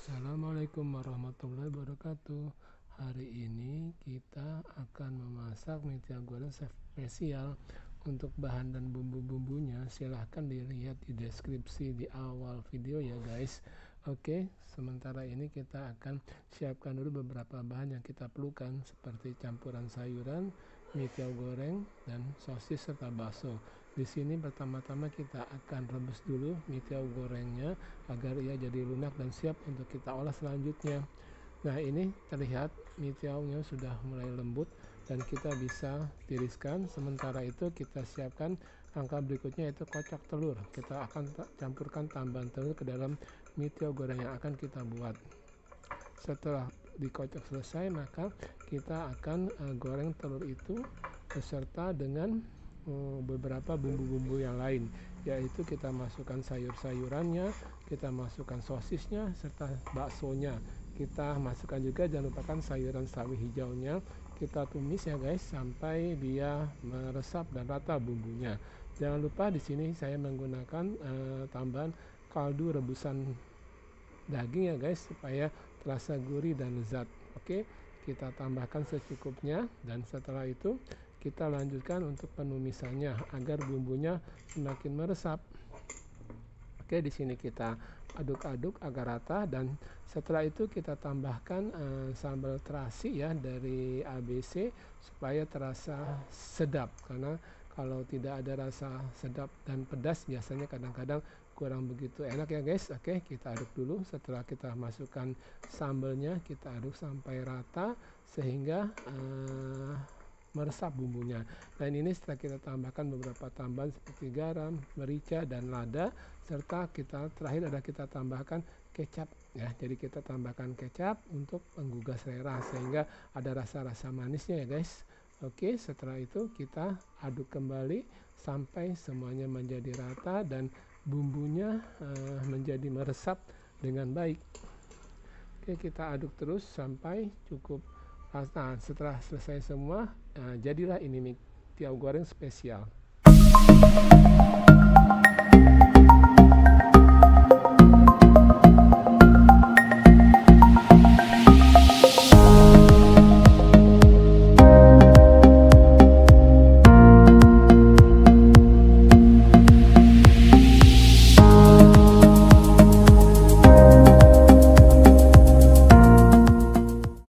Assalamualaikum warahmatullahi wabarakatuh Hari ini kita akan memasak minyak goreng spesial Untuk bahan dan bumbu-bumbunya silahkan dilihat di deskripsi di awal video ya guys Oke, sementara ini kita akan siapkan dulu beberapa bahan yang kita perlukan Seperti campuran sayuran, minyak goreng, dan sosis serta bakso di sini pertama-tama kita akan rebus dulu mie gorengnya agar ia jadi lunak dan siap untuk kita olah selanjutnya. Nah ini terlihat mie sudah mulai lembut dan kita bisa tiriskan. Sementara itu kita siapkan langkah berikutnya yaitu kocok telur. Kita akan campurkan tambahan telur ke dalam mie goreng yang akan kita buat. Setelah dikocok selesai maka kita akan uh, goreng telur itu beserta dengan Eh, beberapa bumbu-bumbu yang lain yaitu kita masukkan sayur-sayurannya kita masukkan sosisnya serta baksonya kita masukkan juga jangan lupakan sayuran sawi hijaunya kita tumis ya guys sampai dia meresap dan rata bumbunya jangan lupa di sini saya menggunakan uh, tambahan kaldu rebusan daging ya guys supaya terasa gurih dan lezat oke kita tambahkan secukupnya dan setelah itu kita lanjutkan untuk penumisannya agar bumbunya semakin meresap oke di sini kita aduk-aduk agar rata dan setelah itu kita tambahkan uh, sambal terasi ya dari ABC supaya terasa sedap karena kalau tidak ada rasa sedap dan pedas biasanya kadang-kadang kurang begitu enak ya guys oke kita aduk dulu setelah kita masukkan sambalnya kita aduk sampai rata sehingga uh, meresap bumbunya. Dan ini setelah kita tambahkan beberapa tambahan seperti garam, merica dan lada serta kita terakhir ada kita tambahkan kecap ya. Jadi kita tambahkan kecap untuk penggugah selera sehingga ada rasa-rasa manisnya ya guys. Oke, setelah itu kita aduk kembali sampai semuanya menjadi rata dan bumbunya uh, menjadi meresap dengan baik. Oke, kita aduk terus sampai cukup nah, setelah selesai semua nah, jadilah ini nih tiaw goreng spesial